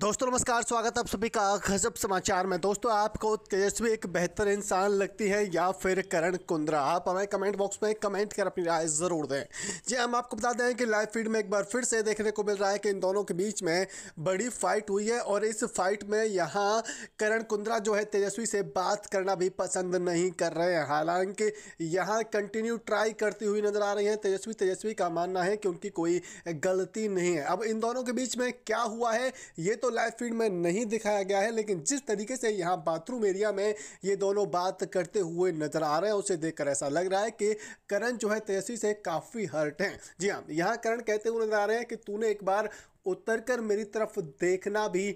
दोस्तों नमस्कार स्वागत आप सभी का गजब समाचार में दोस्तों आपको तेजस्वी एक बेहतर इंसान लगती है या फिर करण कुंद्रा आप हमें कमेंट बॉक्स में कमेंट कर अपनी राय ज़रूर दें जी हाँ, हम आपको बता दें कि लाइव फीड में एक बार फिर से देखने को मिल रहा है कि इन दोनों के बीच में बड़ी फाइट हुई है और इस फाइट में यहाँ करण कुंद्रा जो है तेजस्वी से बात करना भी पसंद नहीं कर रहे हैं हालांकि यहाँ कंटिन्यू ट्राई करती हुई नज़र आ रही है तेजस्वी तेजस्वी का मानना है कि उनकी कोई गलती नहीं है अब इन दोनों के बीच में क्या हुआ है ये तो लाइव फीड में नहीं दिखाया गया है लेकिन जिस तरीके से यहाँ बाथरूम एरिया में ये दोनों बात करते हुए नजर आ रहे हैं उसे देखकर ऐसा लग रहा है कि करण जो है तेजस्वी से काफ़ी हर्ट हैं जी हाँ यहाँ करण कहते हुए नजर आ रहे हैं कि तूने एक बार उतर कर मेरी तरफ देखना भी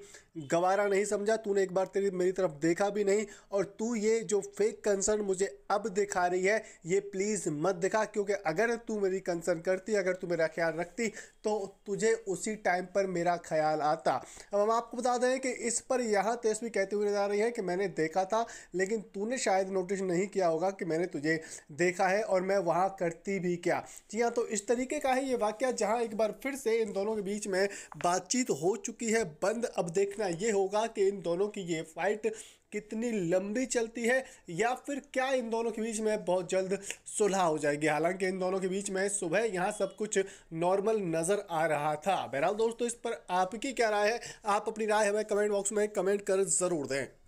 गवारा नहीं समझा तूने एक बार तेरी मेरी तरफ देखा भी नहीं और तू ये जो फेक कंसर्न मुझे अब दिखा रही है ये प्लीज़ मत दिखा क्योंकि अगर तू मेरी कंसर्न करती अगर तू मेरा ख्याल रखती तो तुझे उसी टाइम पर मेरा ख्याल आता अब हम आपको बता दें कि इस पर यहाँ तेजस्वी कहते हुए नजर आ रही है कि मैंने देखा था लेकिन तूने शायद नोटिस नहीं किया होगा कि मैंने तुझे देखा है और मैं वहाँ करती भी क्या जी हाँ तो इस तरीके का है ये वाक्य जहाँ एक बार फिर से इन दोनों के बीच में बातचीत हो चुकी है बंद अब देखना ये होगा कि इन दोनों की ये फाइट कितनी लंबी चलती है या फिर क्या इन दोनों के बीच में बहुत जल्द सुलह हो जाएगी हालांकि इन दोनों के बीच में सुबह यहां सब कुछ नॉर्मल नज़र आ रहा था बहरहाल दोस्तों इस पर आपकी क्या राय है आप अपनी राय हमें कमेंट बॉक्स में कमेंट कर ज़रूर दें